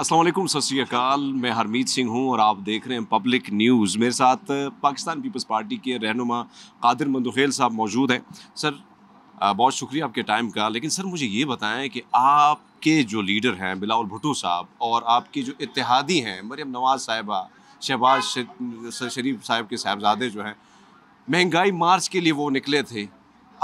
असलम सत श्रीकाल मैं हरमीत सिंह हूँ और आप देख रहे हैं पब्लिक न्यूज़ मेरे साथ पाकिस्तान पीपल्स पार्टी के रहनुमा कादिर मंदुखेल साहब मौजूद हैं सर बहुत शुक्रिया आपके टाइम का लेकिन सर मुझे ये बताएं कि आपके जो लीडर हैं बिलावल भुट्टो साहब और आपके जो इतिहादी हैं मरियम नवाज़ साहिबा शहबाज शरीफ साहब के साहबजादे जो हैं महंगाई मार्च के लिए वो निकले थे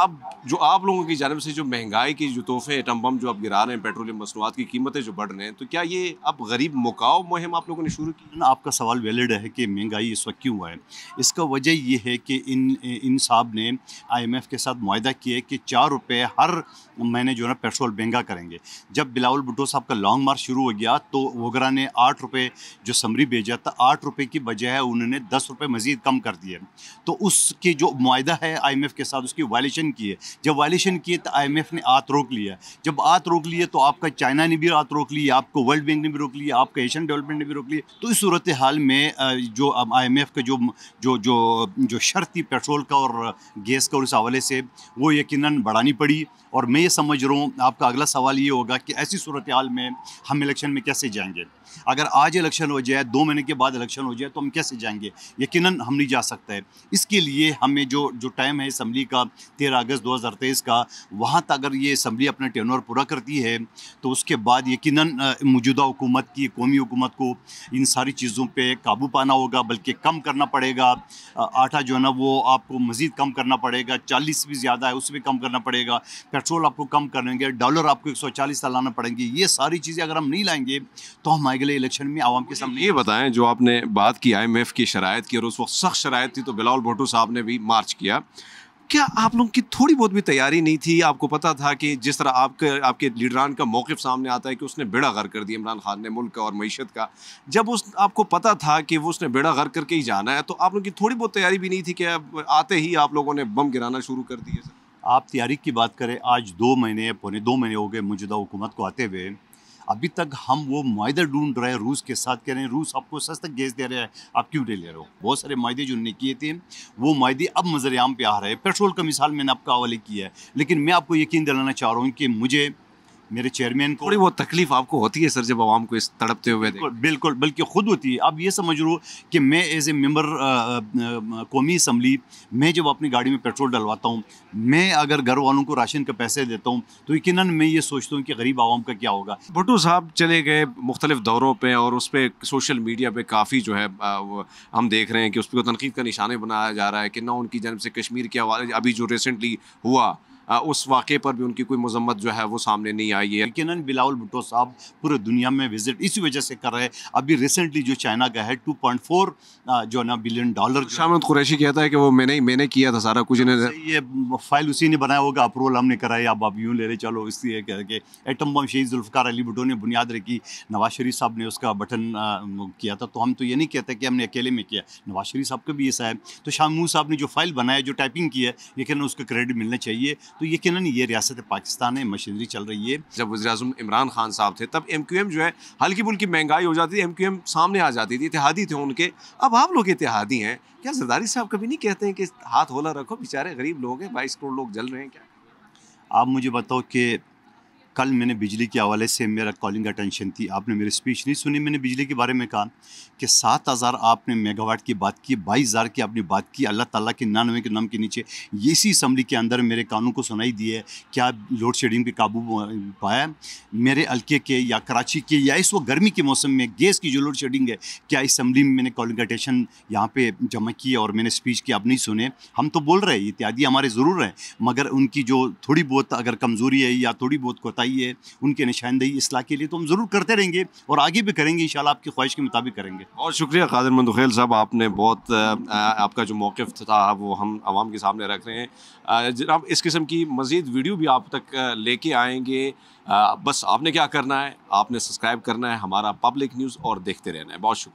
अब जो आप लोगों की जानब से जो महंगाई की जो तोहफे एटम बम जो आप गिरा रहे हैं पेट्रोलियम मसनूआत की कीमतें जो बढ़ रहे हैं तो क्या ये अब गरीब मुकाव मुहिम आप लोगों ने शुरू की ना आपका सवाल वैलिड है कि महंगाई इस वक्त क्यों हुआ है इसका वजह ये है कि इन इन साहब ने आईएमएफ के साथ माहा किया कि चार रुपये हर महीने जो है ना पेट्रोल महंगा करेंगे जब बिलावल भुटो साहब का लॉन्ग मार्च शुरू हो गया तो वगरा ने आठ रुपये जो समरी भेजा था आठ रुपये की बजाय उन्होंने दस रुपये मज़ीद कम कर दिए तो उसके जो माह है आई के साथ उसकी वायलेशन वायलेशन किए जब वायलेशन किए तो आई ने आत रोक लिया जब आत रोक लिया तो आपका चाइना ने भी आत रोक ली आपको वर्ल्ड बैंक ने भी रोक लिया आपका एशियन डेवलपमेंट ने भी रोक लिया तो इस सूरत हाल में जो आई का जो जो जो जो शर्त थी पेट्रोल का और गैस का और इस हवाले से वो यकीन बढ़ानी पड़ी और मैं ये समझ रहा हूँ आपका अगला सवाल ये होगा कि ऐसी सूरत हाल में हम इलेक्शन में कैसे जाएंगे अगर आज इलेक्शन हो जाए दो महीने के बाद इलेक्शन हो जाए तो हम कैसे जाएंगे यकीनन हम नहीं जा सकते इसके लिए हमें जो जो टाइम है इसम्बली का तेरह अगस्त 2023 का वहाँ तक अगर ये असम्बली अपना टेनोर पूरा करती है तो उसके बाद यकीन मौजूदा हुकूमत की कौमी हुकूमत को इन सारी चीज़ों पर काबू पाना होगा बल्कि कम करना पड़ेगा आटा जो है ना वो आपको मज़ीद कम करना पड़ेगा चालीस भी ज़्यादा है उसमें कम करना पड़ेगा पेट्रोल आपको कम करेंगे डॉलर आपको एक सौ चालीस लाना पड़ेंगे ये सारी चीज़ें अगर हम नहीं लाएंगे तो हम अगले इलेक्शन में आवाम के सामने ये बताएं जो आपने बात की आई एम एफ़ की शरात की और उस वक्त सख्त शरात थी तो बिलाल भुट्टो साहब ने भी मार्च किया क्या आप लोगों की थोड़ी बहुत भी तैयारी नहीं थी आपको पता था कि जिस तरह आपके आपके लीडरान का मौक़ सामने आता है कि उसने बेड़ा गर कर दिया इमरान खान ने मुल्क का और मीशत का जब उस आपको पता था कि वो उसने बेड़ा गर करके ही जाना है तो आप लोगों की थोड़ी बहुत तैयारी भी नहीं थी कि आते ही आप लोगों ने बम गिराना शुरू कर दिए आप तैयारी की बात करें आज दो महीने पौने दो महीने हो गए मौजूदा हुकूमत को आते हुए अभी तक हम वो माहे ढूंढ रहे हैं रूस के साथ कह रहे हैं रूस आपको सस्ता गैस दे रहे हैं आप क्यों नहीं ले रहे हो बहुत सारे माहे जो उन्होंने किए थे वो माहे अब मजरियाम पर पे आ रहे हैं पेट्रोल का मिसाल मैंने आपका हवाले किया है लेकिन मैं आपको यकीन दिलाना चाह रहा हूँ कि मुझे मेरे चेयरमैन को थोड़ी बहुत तकलीफ आपको होती है सर जब आवाम को इस तड़पते हुए बिल्कुल बिल्कुल बल्कि खुद होती है आप ये समझ लो कि मैं एज ए मेम्बर कौमी इसम्बली मैं जब अपनी गाड़ी में पेट्रोल डलवाता हूँ मैं अगर घर वालों को राशन का पैसे देता हूँ तो यकीन मैं ये सोचता हूँ कि गरीब आवाम का क्या होगा भुटू साहब चले गए मुख्तलिफ दौरों पर और उस पर सोशल मीडिया पर काफ़ी जो है हम देख रहे हैं कि उस पर तनकीद का निशाना बनाया जा रहा है कि ना उनकी जन्म से कश्मीर के हवाले अभी जो रिसेंटली हुआ उस वाक़े पर भी उनकी कोई मजम्मत जो है वो सामने नहीं आई है यकीन बिलावल भुट्टो साहब पूरे दुनिया में विजिट इसी वजह से कर रहे हैं अभी रिसेंटली जो चाइना का है टू पॉइंट फोर जो है ना बिलियन डॉलर शामिल कुरैशी कहता है कि वो मैंने ही मैंने किया था सारा कुछ इन्हें ये फाइल उसी ने बनाया होगा अप्रूवल हमने कराया अब आप यूँ ले रहे चलो इसलिए कह के एटम बम शहीद जुल्फ़ार अली भुटो ने बुनियाद रखी नवाज शरीफ साहब ने उसका बटन किया था तो हम तो ये नहीं कहते कि हमने अकेले में किया नवाज शरीफ साहब का भी ऐसा है तो शाह साहब ने जो फाइल बनाया जो टाइपिंग की है यकीन उसका क्रेडिट मिलना चाहिए तो यकीन ये रियासत पाकिस्तान है मशीनरी चल रही है जब वजी अजम इमरान खान साहब थे तब एम क्यू एम जो है हल्की बुल्की महंगाई हो जाती थी एम क्यू एम सामने आ जाती थी इतिहादी थे उनके अब आप लोग इतिहादी हैं क्या जरदारी साहब कभी नहीं कहते हैं कि हाथ होला रखो बेचारे गरीब लोग हैं बाईस करोड़ लोग जल रहे हैं क्या आप मुझे बताओ कि कल मैंने बिजली के हवाले से मेरा कॉलिंग अटेंशन थी आपने मेरी स्पीच नहीं सुनी मैंने बिजली के बारे में कहा कि सात हज़ार आपने मेगावाट की बात की बाईस हज़ार की आपने बात की अल्लाह ताला के नानवे के नाम के नीचे ये इसी असम्बली के अंदर मेरे कानून को सुनाई दी है क्या लोड शेडिंग पे काबू पाया मेरे हल्के के या कराची के या इस वो गर्मी के मौसम में गैस की जो लोड शेडिंग है क्या इसम्बली में मैंने कॉलिंग अटेंशन यहाँ पर जमा की और मैंने स्पीच की आप नहीं सुने हम तो बोल रहे हैं इत्यादि हमारे ज़रूर हैं मगर उनकी जो थोड़ी बहुत अगर कमज़ोरी है या थोड़ी बहुत कोता कोताही है उनके निशानदेही असलाह के लिए तो हम ज़रूर करते रहेंगे और आगे भी करेंगे इन आपकी ख्वाहिश के मुताबिक करेंगे बहुत शुक्रिया कादिर मंदुखेल साहब आपने बहुत आपका जो मौक़ था वो हम आवाम के सामने रख रहे हैं जनाब इस किस्म की मज़ीद वीडियो भी आप तक लेके आएंगे बस आपने क्या करना है आपने सब्सक्राइब करना है हमारा पब्लिक न्यूज़ और देखते रहना है बहुत शुक्रिया